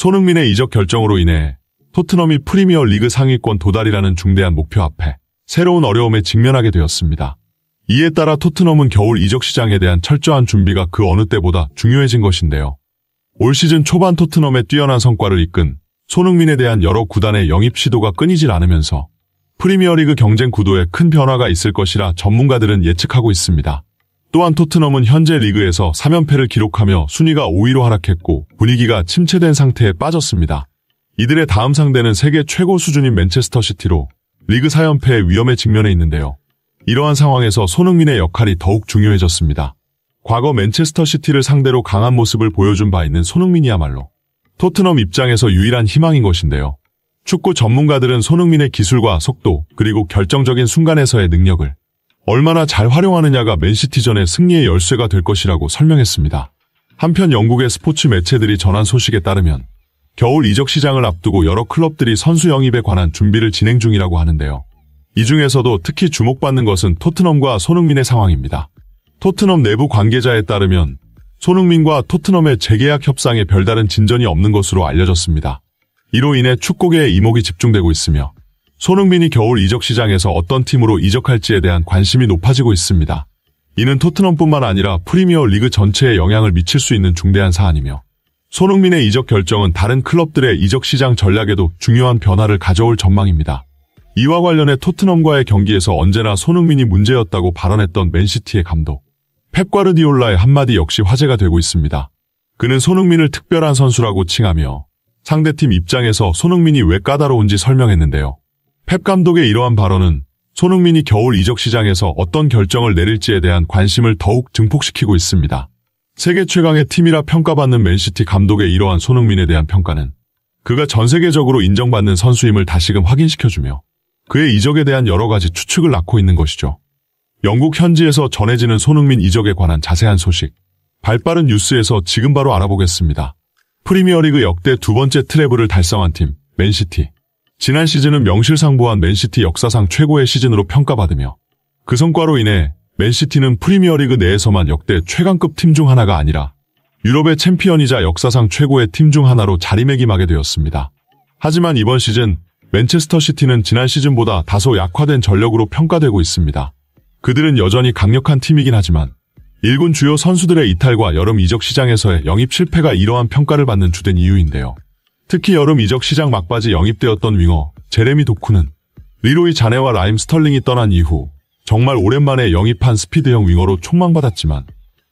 손흥민의 이적 결정으로 인해 토트넘이 프리미어 리그 상위권 도달이라는 중대한 목표 앞에 새로운 어려움에 직면하게 되었습니다. 이에 따라 토트넘은 겨울 이적 시장에 대한 철저한 준비가 그 어느 때보다 중요해진 것인데요. 올 시즌 초반 토트넘의 뛰어난 성과를 이끈 손흥민에 대한 여러 구단의 영입 시도가 끊이질 않으면서 프리미어리그 경쟁 구도에 큰 변화가 있을 것이라 전문가들은 예측하고 있습니다. 또한 토트넘은 현재 리그에서 3연패를 기록하며 순위가 5위로 하락했고 분위기가 침체된 상태에 빠졌습니다. 이들의 다음 상대는 세계 최고 수준인 맨체스터 시티로 리그 4연패의 위험에 직면해 있는데요. 이러한 상황에서 손흥민의 역할이 더욱 중요해졌습니다. 과거 맨체스터 시티를 상대로 강한 모습을 보여준 바 있는 손흥민이야말로 토트넘 입장에서 유일한 희망인 것인데요. 축구 전문가들은 손흥민의 기술과 속도 그리고 결정적인 순간에서의 능력을 얼마나 잘 활용하느냐가 맨시티전의 승리의 열쇠가 될 것이라고 설명했습니다. 한편 영국의 스포츠 매체들이 전한 소식에 따르면 겨울 이적 시장을 앞두고 여러 클럽들이 선수 영입에 관한 준비를 진행 중이라고 하는데요. 이 중에서도 특히 주목받는 것은 토트넘과 손흥민의 상황입니다. 토트넘 내부 관계자에 따르면 손흥민과 토트넘의 재계약 협상에 별다른 진전이 없는 것으로 알려졌습니다. 이로 인해 축구계의 이목이 집중되고 있으며 손흥민이 겨울 이적 시장에서 어떤 팀으로 이적할지에 대한 관심이 높아지고 있습니다. 이는 토트넘뿐만 아니라 프리미어 리그 전체에 영향을 미칠 수 있는 중대한 사안이며 손흥민의 이적 결정은 다른 클럽들의 이적 시장 전략에도 중요한 변화를 가져올 전망입니다. 이와 관련해 토트넘과의 경기에서 언제나 손흥민이 문제였다고 발언했던 맨시티의 감독 펩 과르디올라의 한마디 역시 화제가 되고 있습니다. 그는 손흥민을 특별한 선수라고 칭하며 상대팀 입장에서 손흥민이 왜 까다로운지 설명했는데요. 펩 감독의 이러한 발언은 손흥민이 겨울 이적 시장에서 어떤 결정을 내릴지에 대한 관심을 더욱 증폭시키고 있습니다. 세계 최강의 팀이라 평가받는 맨시티 감독의 이러한 손흥민에 대한 평가는 그가 전 세계적으로 인정받는 선수임을 다시금 확인시켜주며 그의 이적에 대한 여러 가지 추측을 낳고 있는 것이죠. 영국 현지에서 전해지는 손흥민 이적에 관한 자세한 소식, 발빠른 뉴스에서 지금 바로 알아보겠습니다. 프리미어리그 역대 두 번째 트래블을 달성한 팀, 맨시티. 지난 시즌은 명실상부한 맨시티 역사상 최고의 시즌으로 평가받으며 그 성과로 인해 맨시티는 프리미어리그 내에서만 역대 최강급 팀 중 하나가 아니라 유럽의 챔피언이자 역사상 최고의 팀 중 하나로 자리매김하게 되었습니다. 하지만 이번 시즌 맨체스터 시티는 지난 시즌보다 다소 약화된 전력으로 평가되고 있습니다. 그들은 여전히 강력한 팀이긴 하지만 일군 주요 선수들의 이탈과 여름 이적 시장에서의 영입 실패가 이러한 평가를 받는 주된 이유인데요. 특히 여름 이적 시장 막바지 영입되었던 윙어 제레미 도쿠는 리로이 자네와 라임 스털링이 떠난 이후 정말 오랜만에 영입한 스피드형 윙어로 촉망받았지만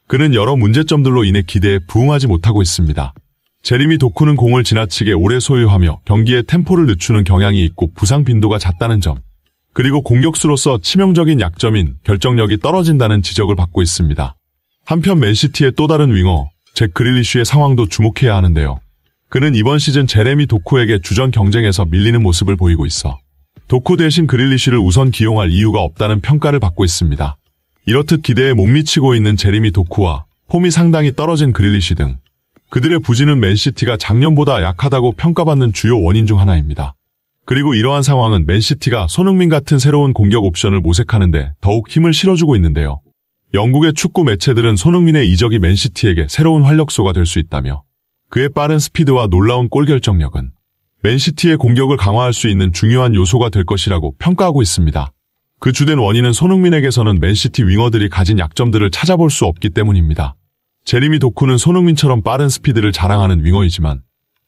그는 여러 문제점들로 인해 기대에 부응하지 못하고 있습니다. 제레미 도쿠는 공을 지나치게 오래 소유하며 경기의 템포를 늦추는 경향이 있고 부상 빈도가 잦다는 점, 그리고 공격수로서 치명적인 약점인 결정력이 떨어진다는 지적을 받고 있습니다. 한편 맨시티의 또 다른 윙어, 잭 그릴리쉬의 상황도 주목해야 하는데요. 그는 이번 시즌 제레미 도쿠에게 주전 경쟁에서 밀리는 모습을 보이고 있어 도쿠 대신 그릴리쉬를 우선 기용할 이유가 없다는 평가를 받고 있습니다. 이렇듯 기대에 못 미치고 있는 제레미 도쿠와 폼이 상당히 떨어진 그릴리쉬 등 그들의 부진은 맨시티가 작년보다 약하다고 평가받는 주요 원인 중 하나입니다. 그리고 이러한 상황은 맨시티가 손흥민 같은 새로운 공격 옵션을 모색하는데 더욱 힘을 실어주고 있는데요. 영국의 축구 매체들은 손흥민의 이적이 맨시티에게 새로운 활력소가 될 수 있다며 그의 빠른 스피드와 놀라운 골 결정력은 맨시티의 공격을 강화할 수 있는 중요한 요소가 될 것이라고 평가하고 있습니다. 그 주된 원인은 손흥민에게서는 맨시티 윙어들이 가진 약점들을 찾아볼 수 없기 때문입니다. 제리미 도쿠는 손흥민처럼 빠른 스피드를 자랑하는 윙어이지만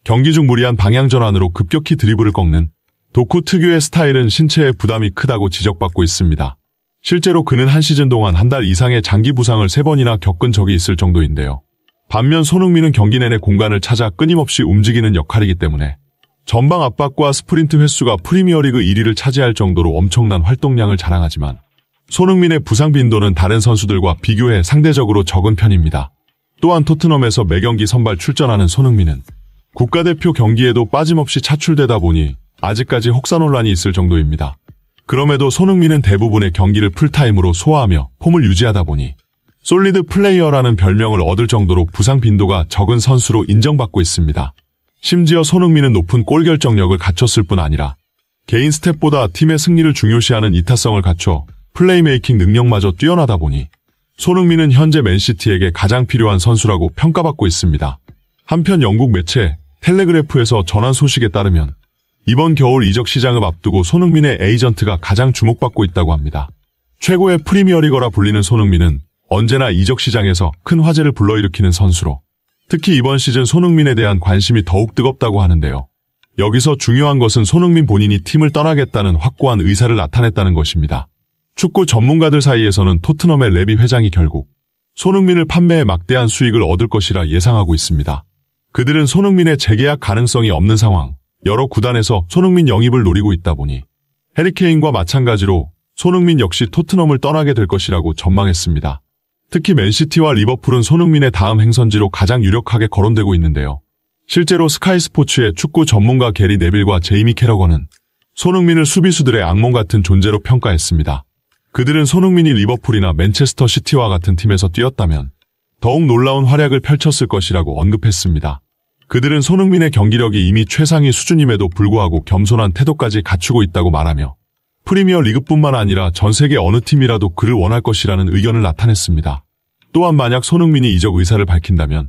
경기 중 무리한 방향 전환으로 급격히 드리블을 꺾는 도쿠 특유의 스타일은 신체에 부담이 크다고 지적받고 있습니다. 실제로 그는 한 시즌 동안 한 달 이상의 장기 부상을 세번이나 겪은 적이 있을 정도인데요. 반면 손흥민은 경기 내내 공간을 찾아 끊임없이 움직이는 역할이기 때문에 전방 압박과 스프린트 횟수가 프리미어리그 1위를 차지할 정도로 엄청난 활동량을 자랑하지만 손흥민의 부상 빈도는 다른 선수들과 비교해 상대적으로 적은 편입니다. 또한 토트넘에서 매경기 선발 출전하는 손흥민은 국가대표 경기에도 빠짐없이 차출되다 보니 아직까지 혹사 논란이 있을 정도입니다. 그럼에도 손흥민은 대부분의 경기를 풀타임으로 소화하며 폼을 유지하다 보니 솔리드 플레이어라는 별명을 얻을 정도로 부상 빈도가 적은 선수로 인정받고 있습니다. 심지어 손흥민은 높은 골 결정력을 갖췄을 뿐 아니라 개인 스탯보다 팀의 승리를 중요시하는 이타성을 갖춰 플레이메이킹 능력마저 뛰어나다 보니 손흥민은 현재 맨시티에게 가장 필요한 선수라고 평가받고 있습니다. 한편 영국 매체 텔레그래프에서 전한 소식에 따르면 이번 겨울 이적 시장을 앞두고 손흥민의 에이전트가 가장 주목받고 있다고 합니다. 최고의 프리미어리거라 불리는 손흥민은 언제나 이적 시장에서 큰 화제를 불러일으키는 선수로 특히 이번 시즌 손흥민에 대한 관심이 더욱 뜨겁다고 하는데요. 여기서 중요한 것은 손흥민 본인이 팀을 떠나겠다는 확고한 의사를 나타냈다는 것입니다. 축구 전문가들 사이에서는 토트넘의 레비 회장이 결국 손흥민을 판매해 막대한 수익을 얻을 것이라 예상하고 있습니다. 그들은 손흥민의 재계약 가능성이 없는 상황, 여러 구단에서 손흥민 영입을 노리고 있다 보니 해리케인과 마찬가지로 손흥민 역시 토트넘을 떠나게 될 것이라고 전망했습니다. 특히 맨시티와 리버풀은 손흥민의 다음 행선지로 가장 유력하게 거론되고 있는데요. 실제로 스카이스포츠의 축구 전문가 게리 네빌과 제이미 캐러건은 손흥민을 수비수들의 악몽 같은 존재로 평가했습니다. 그들은 손흥민이 리버풀이나 맨체스터 시티와 같은 팀에서 뛰었다면 더욱 놀라운 활약을 펼쳤을 것이라고 언급했습니다. 그들은 손흥민의 경기력이 이미 최상위 수준임에도 불구하고 겸손한 태도까지 갖추고 있다고 말하며 프리미어 리그뿐만 아니라 전 세계 어느 팀이라도 그를 원할 것이라는 의견을 나타냈습니다. 또한 만약 손흥민이 이적 의사를 밝힌다면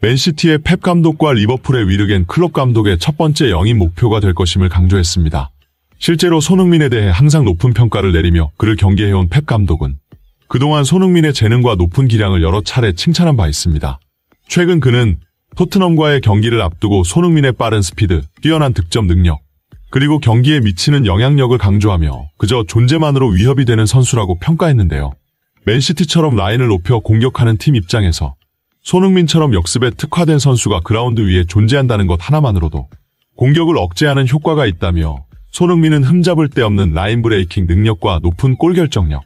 맨시티의 펩 감독과 리버풀의 위르겐 클럽 감독의 첫 번째 영입 목표가 될 것임을 강조했습니다. 실제로 손흥민에 대해 항상 높은 평가를 내리며 그를 경계해온 펩 감독은 그동안 손흥민의 재능과 높은 기량을 여러 차례 칭찬한 바 있습니다. 최근 그는 토트넘과의 경기를 앞두고 손흥민의 빠른 스피드, 뛰어난 득점 능력, 그리고 경기에 미치는 영향력을 강조하며 그저 존재만으로 위협이 되는 선수라고 평가했는데요. 맨시티처럼 라인을 높여 공격하는 팀 입장에서 손흥민처럼 역습에 특화된 선수가 그라운드 위에 존재한다는 것 하나만으로도 공격을 억제하는 효과가 있다며 손흥민은 흠잡을 데 없는 라인 브레이킹 능력과 높은 골 결정력,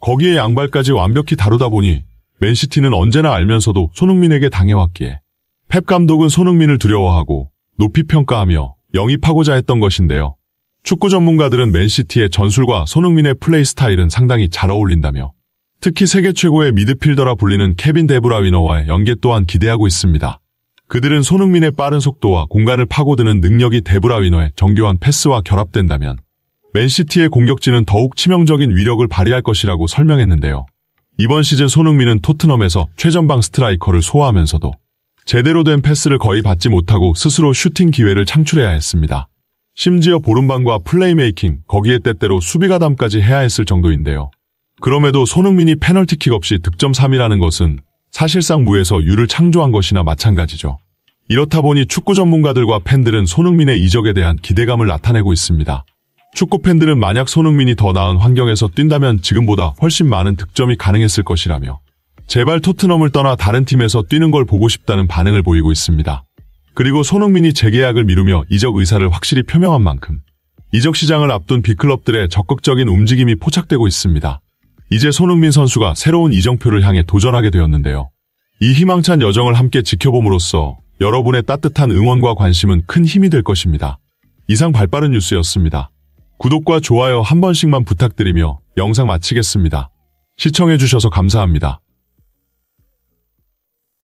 거기에 양발까지 완벽히 다루다 보니 맨시티는 언제나 알면서도 손흥민에게 당해왔기에 펩 감독은 손흥민을 두려워하고 높이 평가하며 영입하고자 했던 것인데요. 축구 전문가들은 맨시티의 전술과 손흥민의 플레이 스타일은 상당히 잘 어울린다며 특히 세계 최고의 미드필더라 불리는 케빈 데브라위너와의 연계 또한 기대하고 있습니다. 그들은 손흥민의 빠른 속도와 공간을 파고드는 능력이 데브라위너의 정교한 패스와 결합된다면 맨시티의 공격진은 더욱 치명적인 위력을 발휘할 것이라고 설명했는데요. 이번 시즌 손흥민은 토트넘에서 최전방 스트라이커를 소화하면서도 제대로 된 패스를 거의 받지 못하고 스스로 슈팅 기회를 창출해야 했습니다. 심지어 보름방과 플레이메이킹, 거기에 때때로 수비가담까지 해야 했을 정도인데요. 그럼에도 손흥민이 페널티킥 없이 득점 3이라는 것은 사실상 무에서 유를 창조한 것이나 마찬가지죠. 이렇다 보니 축구 전문가들과 팬들은 손흥민의 이적에 대한 기대감을 나타내고 있습니다. 축구 팬들은 만약 손흥민이 더 나은 환경에서 뛴다면 지금보다 훨씬 많은 득점이 가능했을 것이라며 제발 토트넘을 떠나 다른 팀에서 뛰는 걸 보고 싶다는 반응을 보이고 있습니다. 그리고 손흥민이 재계약을 미루며 이적 의사를 확실히 표명한 만큼 이적 시장을 앞둔 빅클럽들의 적극적인 움직임이 포착되고 있습니다. 이제 손흥민 선수가 새로운 이정표를 향해 도전하게 되었는데요. 이 희망찬 여정을 함께 지켜봄으로써 여러분의 따뜻한 응원과 관심은 큰 힘이 될 것입니다. 이상 발빠른 뉴스였습니다. 구독과 좋아요 한 번씩만 부탁드리며 영상 마치겠습니다. 시청해주셔서 감사합니다.